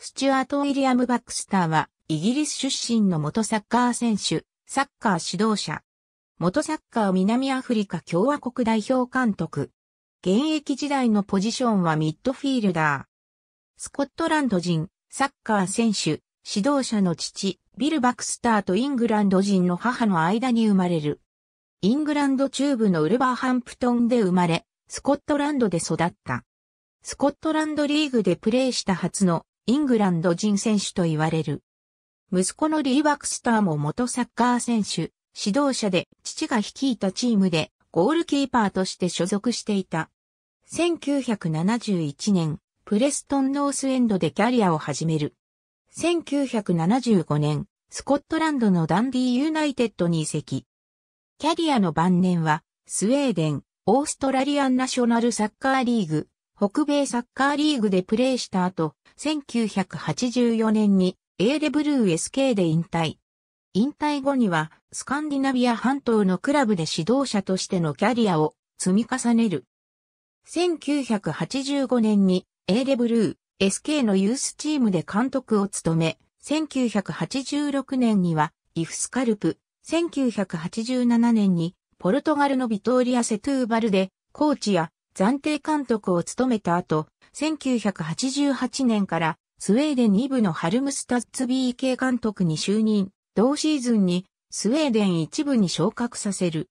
スチュアート・ウィリアム・バックスターは、イギリス出身の元サッカー選手、サッカー指導者。元サッカー南アフリカ共和国代表監督。現役時代のポジションはミッドフィールダー。スコットランド人、サッカー選手、指導者の父、ビル・バクスターとイングランド人の母の間に生まれる。イングランド中部のウルバーハンプトンで生まれ、スコットランドで育った。スコットランドリーグでプレーした初のイングランド人選手と言われる。息子のリー・バクスターも元サッカー選手、指導者で父が率いたチームでゴールキーパーとして所属していた。1971年、プレストンノースエンドでキャリアを始める。1975年、スコットランドのダンディユナイテッドに移籍。キャリアの晩年は、スウェーデン、オーストラリアンナショナルサッカーリーグ、北米サッカーリーグでプレーした後、1984年にエーレブルー SK で引退。引退後にはスカンディナビア半島のクラブで指導者としてのキャリアを積み重ねる。1985年にエーレブルー SK のユースチームで監督を務め、1986年にはイフスカルプ、1987年にポルトガルのビトーリア・セトゥーバルでコーチや暫定監督を務めた後、1988年からスウェーデン2部のハルムスタッツ BK 監督に就任、同シーズンにスウェーデン1部に昇格させる。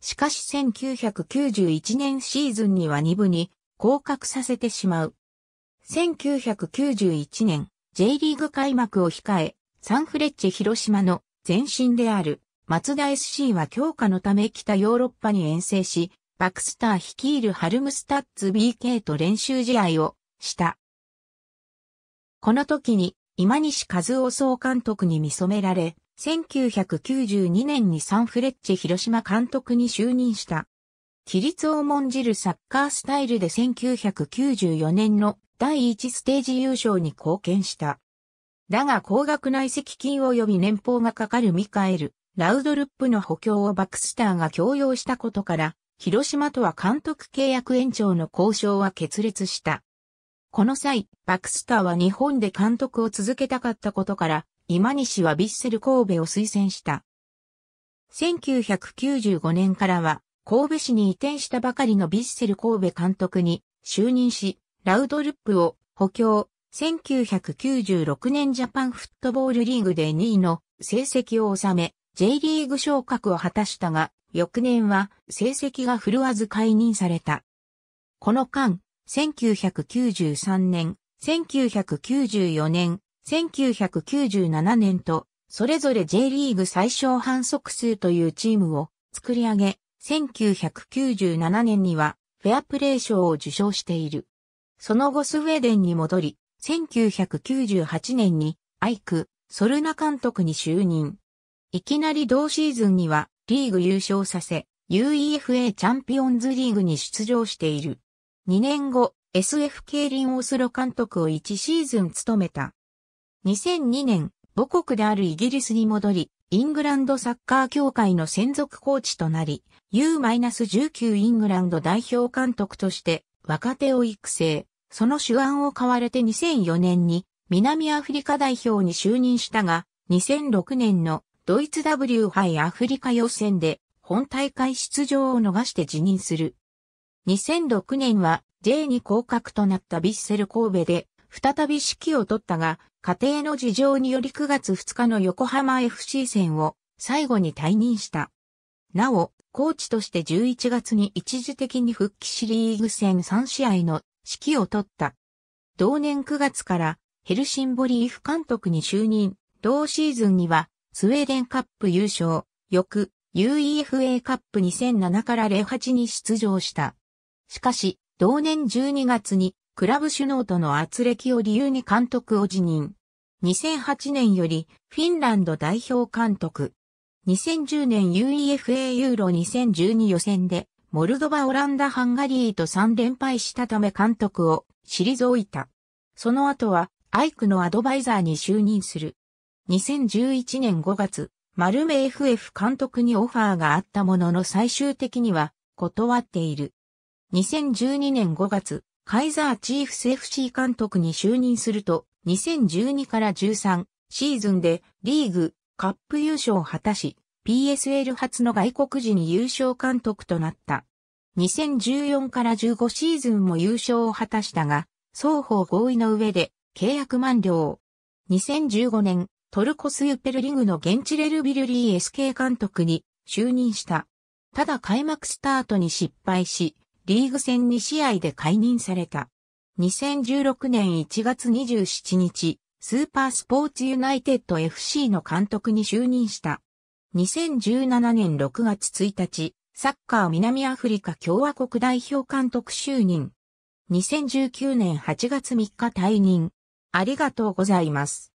しかし1991年シーズンには2部に降格させてしまう。1991年 J リーグ開幕を控え、サンフレッチェ広島の前身である松田 SC は強化のため北ヨーロッパに遠征し、バクスター率いるハルムスタッツ BK と練習試合をした。この時に今西和夫総監督に見染められ、1992年にサンフレッチェ広島監督に就任した。規律を重んじるサッカースタイルで1994年の第1ステージ優勝に貢献した。だが高額内積金及び年俸がかかるミカエル、ラウドルップの補強をバクスターが強要したことから、広島とは監督契約延長の交渉は決裂した。この際、バクスターは日本で監督を続けたかったことから、今西はビッセル神戸を推薦した。1995年からは、神戸市に移転したばかりのビッセル神戸監督に就任し、ラウドルップを補強、1996年ジャパンフットボールリーグで2位の成績を収め、J リーグ昇格を果たしたが、翌年は成績が振るわず解任された。この間、1993年、1994年、1997年と、それぞれ J リーグ最小反則数というチームを作り上げ、1997年にはフェアプレー賞を受賞している。その後スウェーデンに戻り、1998年にアイク・ソルナ監督に就任。いきなり同シーズンにはリーグ優勝させ、UEFA チャンピオンズリーグに出場している。2年後、SF 競輪オスロ監督を1シーズン務めた。2002年、母国であるイギリスに戻り、イングランドサッカー協会の専属コーチとなり、U-19 イングランド代表監督として若手を育成、その手腕を買われて2004年に南アフリカ代表に就任したが、2006年のドイツ W 杯アフリカ予選で本大会出場を逃して辞任する。2006年は J に降格となったビッセル神戸で再び指揮を取ったが、家庭の事情により9月2日の横浜 FC 戦を最後に退任した。なお、コーチとして11月に一時的に復帰しリーグ戦3試合の指揮を取った。同年9月からヘルシンボリーフ監督に就任、同シーズンにはスウェーデンカップ優勝、翌 UEFA カップ2007から08に出場した。しかし、同年12月にクラブ首脳との圧力を理由に監督を辞任。2008年よりフィンランド代表監督。2010年 UEFA ユーロ2012予選でモルドバ、オランダ、ハンガリーと3連敗したため監督を退いた。その後はアイクのアドバイザーに就任する。2011年5月、丸目 FF 監督にオファーがあったものの最終的には断っている。2012年5月、カイザーチーフス FC 監督に就任すると、2012から13シーズンでリーグ、カップ優勝を果たし、PSL 初の外国人優勝監督となった。2014から15シーズンも優勝を果たしたが、双方合意の上で契約満了。2015年、トルコスーペルリグの現地レルビルリー SK 監督に就任した。ただ開幕スタートに失敗し、リーグ戦2試合で解任された。2016年1月27日、スーパースポーツユナイテッド FC の監督に就任した。2017年6月1日、サッカー南アフリカ共和国代表監督就任。2019年8月3日退任。ありがとうございます。